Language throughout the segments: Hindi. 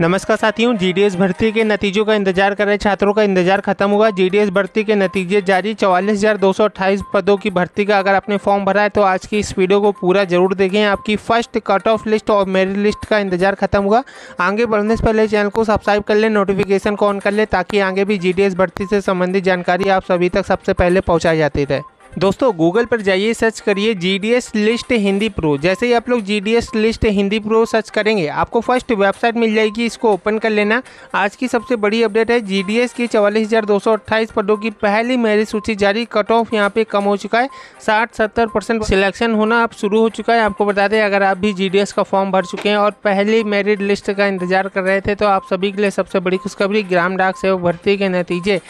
नमस्कार साथियों जीडीएस भर्ती के नतीजों का इंतजार कर रहे छात्रों का इंतजार खत्म हुआ जीडीएस भर्ती के नतीजे जारी चौवालीस पदों की भर्ती का अगर आपने फॉर्म भरा है तो आज की इस वीडियो को पूरा जरूर देखें आपकी फर्स्ट कट ऑफ लिस्ट और मेरिट लिस्ट का इंतजार खत्म हुआ आगे बढ़ने से पहले चैनल को सब्सक्राइब कर लें नोटिफिकेशन को ऑन कर लें ताकि आगे भी जी भर्ती से संबंधित जानकारी आप सभी तक सबसे पहले पहुँचाई जाती रहे दोस्तों गूगल पर जाइए सर्च करिए G D S list Hindi pro जैसे ही आप लोग G D S list Hindi pro search करेंगे आपको फर्स्ट वेबसाइट मिल जाएगी इसको ओपन कर लेना आज की सबसे बड़ी अपडेट है जी डी एस की चवालीस हज़ार दो सौ अट्ठाईस पदों की पहली मेरिट सूची जारी कट ऑफ यहाँ पे कम हो चुका है साठ सत्तर परसेंट सिलेक्शन होना अब शुरू हो चुका है आपको बता दें अगर आप भी जी डी एस का फॉर्म भर चुके हैं और पहली मेरिट लिस्ट का इंतजार कर रहे थे तो आप सभी के लिए सबसे बड़ी खुशखबरी ग्राम डाक सेवा भर्ती के नतीजे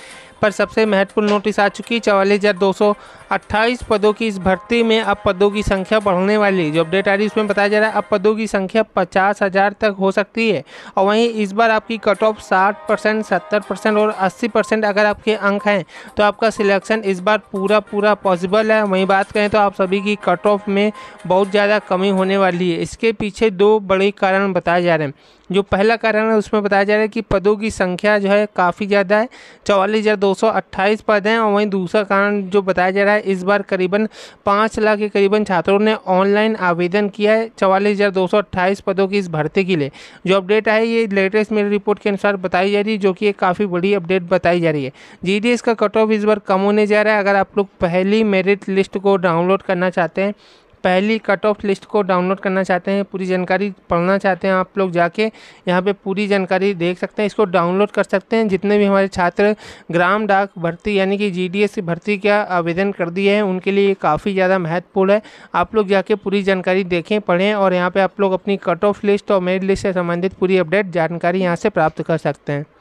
पर सबसे महत्वपूर्ण नोटिस आ चुकी है चवालीस हज़ार दो सौ अट्ठाईस पदों की इस भर्ती में अब पदों की संख्या बढ़ने वाली जो अपडेट आ रही है उसमें बताया जा रहा है अब पदों की संख्या पचास हज़ार तक हो सकती है और वहीं इस बार आपकी कट ऑफ साठ परसेंट सत्तर परसेंट और अस्सी परसेंट अगर आपके अंक हैं तो आपका सिलेक्शन इस बार पूरा पूरा पॉसिबल है वहीं बात करें तो आप सभी की कट ऑफ में बहुत ज़्यादा कमी होने वाली है इसके पीछे दो बड़े कारण बताए जा रहे हैं जो पहला कारण है उसमें बताया जा रहा है कि पदों की संख्या जो है काफ़ी ज़्यादा है चवालीस हज़ार दो 228 पद हैं और वहीं दूसरा कारण जो बताया जा रहा है इस बार करीबन पाँच लाख के करीबन छात्रों ने ऑनलाइन आवेदन किया है चवालीस पदों की इस भर्ती के लिए जो अपडेट आई ये लेटेस्ट मेरी रिपोर्ट के अनुसार बताई जा रही है जो कि एक काफ़ी बड़ी अपडेट बताई जा रही है जी का कट ऑफ इस बार कम होने जा रहा है अगर आप लोग पहली मेरिट लिस्ट को डाउनलोड करना चाहते हैं पहली कट ऑफ लिस्ट को डाउनलोड करना चाहते हैं पूरी जानकारी पढ़ना चाहते हैं आप लोग जाके यहाँ पे पूरी जानकारी देख सकते हैं इसको डाउनलोड कर सकते हैं जितने भी हमारे छात्र ग्राम डाक भर्ती यानी कि जीडीएस भर्ती का आवेदन कर दिए हैं उनके लिए काफ़ी ज़्यादा महत्वपूर्ण है आप लोग जाके पूरी जानकारी देखें पढ़ें और यहाँ पर आप लोग अपनी कट ऑफ लिस्ट और मेरिट लिस्ट से संबंधित पूरी अपडेट जानकारी यहाँ से प्राप्त कर सकते हैं